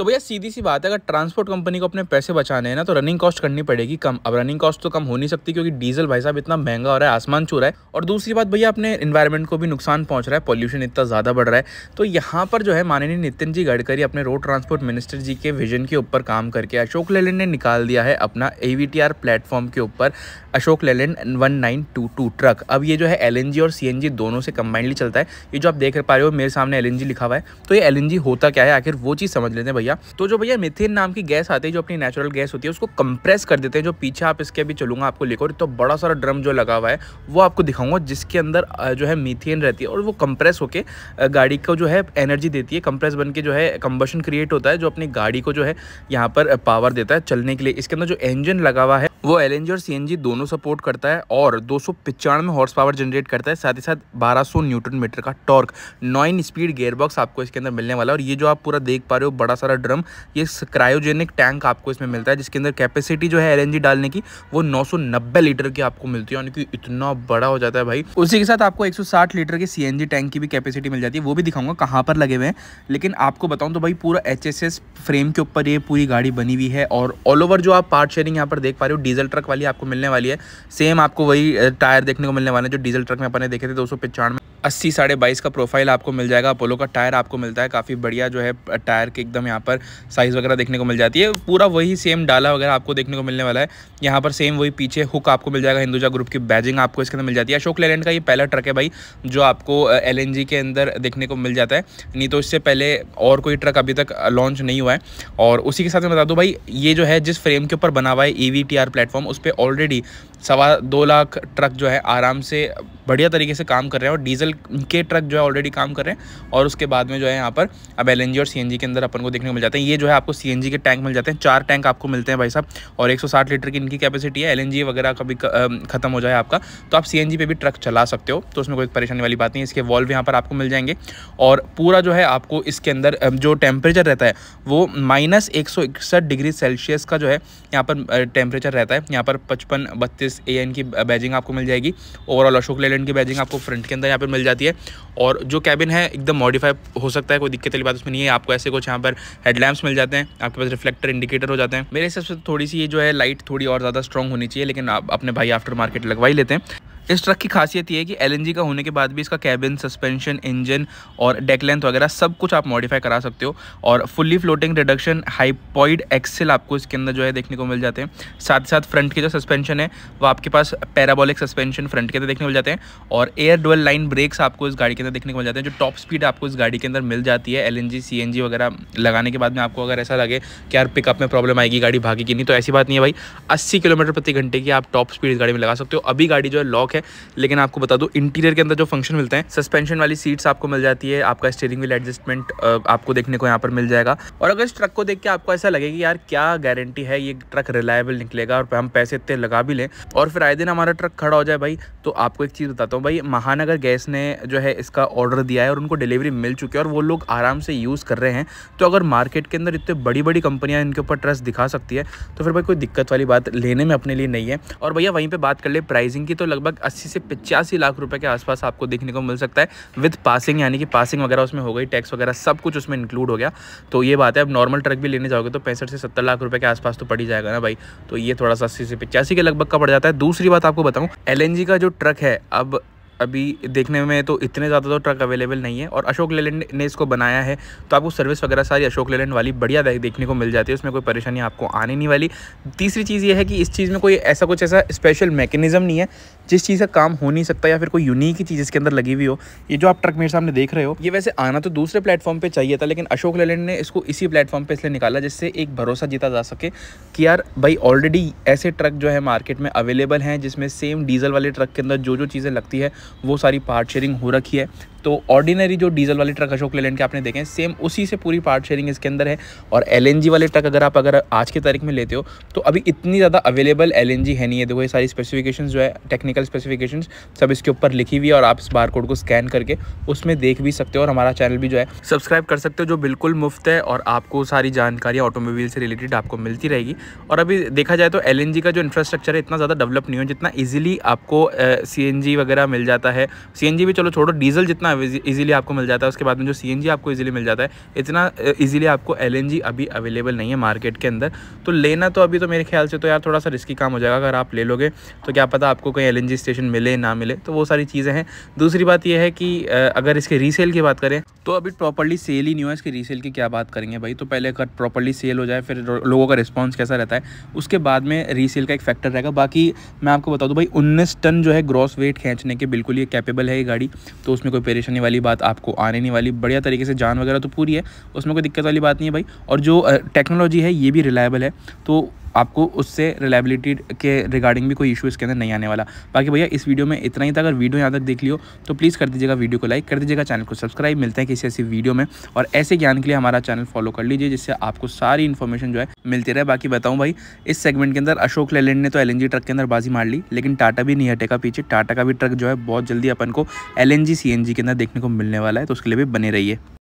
तो भैया सीधी सी बात है अगर ट्रांसपोर्ट कंपनी को अपने पैसे बचाने हैं ना तो रनिंग कॉस्ट करनी पड़ेगी कम अब रनिंग कॉस्ट तो कम हो नहीं सकती क्योंकि डीजल भाई साहब इतना महंगा हो रहा है आसमान छू रहा है और दूसरी बात भैया अपने इन्वायरमेंट को भी नुकसान पहुँच रहा है पॉल्यूशन इतना ज़्यादा बढ़ रहा है तो यहाँ पर जो है माननीय नितिन जी गडकरी अपने रोड ट्रांसपोर्ट मिनिस्टर जी के विजन के ऊपर काम करके अशोक लेलैंड ने निकाल दिया है अपना ए प्लेटफॉर्म के ऊपर अशोक लेलैंड वन ट्रक अब ये जो है एल और सी दोनों से कंबाइंडली चलता है ये जो आप देख पा रहे हो मेरे सामने एल लिखा हुआ है तो ये एल होता क्या है आखिर वो चीज़ समझ लेते हैं भैया दिया तो जो भैया मिथेन नाम की गैस आती है जो अपनी नेचुरल गैस होती है उसको कंप्रेस कर देते हैं जो पीछे आप इसके अभी चलूंगा आपको लेकर तो बड़ा सारा ड्रम जो लगा हुआ है वो आपको दिखाऊंगा जिसके अंदर जो है मिथेन रहती है और वो कंप्रेस होकर गाड़ी को जो है एनर्जी देती है कंप्रेस बन के जो है कंबशन क्रिएट होता है जो अपनी गाड़ी को जो है यहाँ पर पावर देता है चलने के लिए इसके अंदर जो इंजन लगा हुआ है वो एल और सी दोनों सपोर्ट करता है और दो सौ हॉर्स पावर जनरेट करता है साथ ही साथ 1200 न्यूटन मीटर का टॉर्क नाइन स्पीड गेयरबॉक्स आपको इसके अंदर मिलने वाला है और ये जो आप पूरा देख पा रहे हो बड़ा सारा ड्रम ये क्रायोजेनिक टैंक आपको इसमें मिलता है जिसके अंदर कैपेसिटी जो है एल डालने की वो नौ लीटर की आपको मिलती है यानी कि इतना बड़ा हो जाता है भाई उसी के साथ आपको एक लीटर की सी टैंक की भी कैपेसिटी मिल जाती है वो भी दिखाऊंगा कहाँ पर लगे हुए हैं लेकिन आपको बताऊँ तो भाई पूरा एच फ्रेम के ऊपर ये पूरी गाड़ी बनी हुई है और ऑल ओवर जो आप पार्ट शेयरिंग यहाँ पर देख पा रहे हो डीजल ट्रक वाली आपको मिलने वाली है सेम आपको वही टायर देखने को मिलने वाले हैं जो डीजल ट्रक में अपने देखे थे दो सौ अस्सी साढ़े बाईस का प्रोफाइल आपको मिल जाएगा अपोलो का टायर आपको मिलता है काफ़ी बढ़िया जो है टायर के एकदम यहाँ पर साइज़ वगैरह देखने को मिल जाती है पूरा वही सेम डाला वगैरह आपको देखने को मिलने वाला है यहाँ पर सेम वही पीछे हुक आपको मिल जाएगा हिंदुजा ग्रुप की बैजिंग आपको इसके अंदर मिल जाती है अशोक लेलैंड का ये पहला ट्रक है भाई जो आपको एल के अंदर देखने को मिल जाता है नहीं तो इससे पहले और कोई ट्रक अभी तक लॉन्च नहीं हुआ है और उसी के साथ मैं बता दूँ भाई ये जो है जिस फ्रेम के ऊपर बना हुआ है ई वी प्लेटफॉर्म उस पर ऑलरेडी सवा दो लाख ट्रक जो है आराम से बढ़िया तरीके से काम कर रहे हैं और डीजल एल के ट्रक जो है ऑलरेडी काम कर रहे हैं और उसके बाद में जो है यहाँ पर अब एल और सी के अंदर अपन को देखने को मिल जाते हैं ये जो है आपको सी के टैंक मिल जाते हैं चार टैंक आपको मिलते हैं भाई साहब और एक लीटर की इनकी कैपेसिटी है एल वगैरह कभी खत्म हो जाए आपका तो आप सी पे भी ट्रक चला सकते हो तो उसमें कोई परेशानी वाली बात नहीं इसके वॉल्व यहाँ पर आपको मिल जाएंगे और पूरा जो है आपको इसके अंदर जो टेम्परेचर रहता है वो माइनस एक डिग्री सेल्सियस का जो है यहाँ पर टेम्परेचर रहता है यहाँ पर पचपन बत्तीस ए की बैजिंग आपको मिल जाएगी ओवरऑल अशोक लेलैंड की बैजिंग आपको फ्रंट के अंदर यहाँ पर मिल मिल जाती है और जो कैबिन है एकदम मॉडिफाई हो सकता है कोई दिक्कत वाली बात उसमें नहीं है आपको ऐसे कुछ यहाँ पर हेडलैम्प्स मिल जाते हैं आपके पास रिफ्लेक्टर इंडिकेटर हो जाते हैं मेरे हिसाब से तो थोड़ी सी ये जो है लाइट थोड़ी और ज़्यादा स्ट्रॉन्ग होनी चाहिए लेकिन आप अपने भाई आफ्टर मार्केट लगवा ही लेते हैं इस ट्रक की खासियत ये है कि एल का होने के बाद भी इसका कैबिन सस्पेंशन इंजन और डेक लेंथ वगैरह सब कुछ आप मॉडिफाई करा सकते हो और fully floating reduction hypoid axle आपको इसके अंदर जो है देखने को मिल जाते हैं साथ ही साथ फ्रंट के जो सस्पेंशन है वो आपके पास पैराबॉलिक सस्पेंशन फ्रंट के अंदर देखने को मिल जाते हैं और एयर डुअल लाइन ब्रेक्स आपको इस गाड़ी के अंदर देखने को मिल जाते हैं जो टॉप स्पीड आपको इस गाड़ी के अंदर मिल जाती है एल एन वगैरह लगाने के बाद में आपको अगर ऐसा लगे कि यार पिकअप में प्रॉब्लम आएगी गाड़ी भागेगी नहीं तो ऐसी बात नहीं है भाई अस्सी किलोमीटर प्रति घंटे की आप टॉप स्पीड इस गाड़ी में लगा सकते हो अभी गाड़ी जो है लॉक है है लेकिन आपको बता दूँ इंटीरियर के अंदर जो फंक्शन मिलते हैं सस्पेंशन वाली सीट्स आपको मिल जाती है आपका स्टेयरिंग व्हील एडजस्टमेंट आपको देखने को यहाँ पर मिल जाएगा और अगर इस ट्रक को देख के आपको ऐसा लगेगा यार क्या गारंटी है ये ट्रक रिलायबल निकलेगा और हम पैसे इतने लगा भी लें और फिर आए दिन हमारा ट्रक खड़ा हो जाए भाई तो आपको एक चीज़ बताता हूँ भाई महानगर गैस ने जो है इसका ऑर्डर दिया है और उनको डिलीवरी मिल चुकी है और वो लोग आराम से यूज़ कर रहे हैं तो अगर मार्केट के अंदर इतने बड़ी बड़ी कंपनियाँ इनके ऊपर ट्रस्ट दिखा सकती है तो फिर भाई कोई दिक्कत वाली बात लेने में अपने लिए नहीं है और भैया वहीं पर बात कर ले प्राइसिंग की तो लगभग अस्सी 80 से पिचासी लाख रुपए के आसपास आपको देखने को मिल सकता है विद पासिंग यानी कि पासिंग वगैरह उसमें हो गई टैक्स वगैरह सब कुछ उसमें इंक्लूड हो गया तो ये बात है अब नॉर्मल ट्रक भी लेने जाओगे तो पैंसठ से सत्तर लाख रुपए के आसपास तो पड़ी जाएगा ना भाई तो ये थोड़ा सा अस्सी से पचासी के लगभग का पड़ जाता है दूसरी बात आपको बताऊँ एल का जो ट्रक है अब अभी देखने में तो इतने ज़्यादा तो ट्रक अवेलेबल नहीं है और अशोक लेलैंड ने इसको बनाया है तो आपको सर्विस वगैरह सारी अशोक लेलैंड वाली बढ़िया देखने को मिल जाती है उसमें कोई परेशानी आपको आने नहीं वाली तीसरी चीज़ ये है कि इस चीज़ में कोई ऐसा कुछ ऐसा स्पेशल मैकेनिज़म नहीं है जिस चीज़ का काम हो नहीं सकता या फिर कोई यूनिक ही चीज़ इसके अंदर लगी हुई हो ये जो आप ट्रक मेरे सामने देख रहे हो ये वैसे आना तो दूसरे प्लेटफॉर्म पर चाहिए था लेकिन अशोक लेलैंड ने इसको इसी प्लेटफॉर्म पर इसलिए निकाला जिससे एक भरोसा जीता जा सके कि यार भाई ऑलरेडी ऐसे ट्रक जो है मार्केट में अवेलेबल हैं जिसमें सेम डीजल वाले ट्रक के अंदर जो जो चीज़ें लगती है वो सारी पार्ट शेयरिंग हो रखी है तो ऑर्डिनरी जो डीजल वाले ट्रक अशोक लेलैंड के आपने देखे हैं सेम उसी से पूरी पार्ट शेयरिंग इसके अंदर है और एल वाले ट्रक अगर आप अगर आज की तारीख में लेते हो तो अभी इतनी ज़्यादा अवेलेबल एल है नहीं है देखो ये सारी स्पेसिफिकेशन जो है टेक्निकल स्पेसिफिकेशन सब इसके ऊपर लिखी हुई है और आप इस बार कोड को स्कैन करके उसमें देख भी सकते हो और हमारा चैनल भी जो है सब्सक्राइब कर सकते हो जो बिल्कुल मुफ्त है और आपको सारी जानकारी ऑटोमोबाइल से रिलेटेड आपको मिलती रहेगी और अभी देखा जाए तो एल का जो इंफ्रास्ट्रक्चर है इतना ज़्यादा डेवलप नहीं हो जितना ईजिली आपको सी वगैरह मिल जाता है सी भी चलो छोड़ो डीजल जितना इतना इजीली आपको मिल जाता है उसके बाद में जो सी आपको इजीली मिल जाता है इतना इजीली आपको एल अभी अवेलेबल नहीं है मार्केट के अंदर तो लेना तो अभी तो मेरे ख्याल से तो यार थोड़ा सा रिस्की काम हो जाएगा अगर आप ले लोगे तो क्या पता आपको कहीं एल स्टेशन मिले ना मिले तो वो सारी चीज़ें हैं दूसरी बात यह है कि अगर इसके रीसेल की बात करें तो अभी प्रॉपरली सेल ही नहीं हुआ इसके रीसेल की क्या बात करेंगे भाई तो पहले अगर प्रॉपरली सेल हो जाए फिर लोगों का रिस्पॉन्स कैसा रहता है उसके बाद में रीसेल का एक फैक्टर रहेगा बाकी मैं आपको बता दूँ भाई उन्नीस टन जो है ग्रॉस वेट खींचने के बिल्कुल ये कैपेबल है ये गाड़ी तो उसमें कोई परेशानी वाली बात आपको आने नहीं वाली बढ़िया तरीके से जान वगैरह तो पूरी है उसमें कोई दिक्कत वाली बात नहीं है भाई और जो टेक्नोलॉजी है ये भी रिलायबल है तो आपको उससे रिलायबिलिटी के रिगार्डिंग भी कोई इशू इसके अंदर नहीं आने वाला बाकी भैया इस वीडियो में इतना ही था अगर वीडियो यहाँ तक देख लियो तो प्लीज़ कर दीजिएगा वीडियो को लाइक कर दीजिएगा चैनल को सब्सक्राइब मिलते हैं किसी ऐसी वीडियो में और ऐसे ज्ञान के लिए हमारा चैनल फॉलो कर लीजिए जिससे आपको सारी इन्फॉर्मेशन जो है मिलती रहे बाकी बताऊँ भाई इस सेगमेंट के अंदर अशोक लेलैंड ने तो एल ट्रक के अंदर बाजी मार ली लेकिन टाटा भी नहीं हटेगा पीछे टाटा का भी ट्रक जो है बहुत जल्दी अपन को एल एन के अंदर देखने को मिलने वाला है तो उसके लिए भी बने रही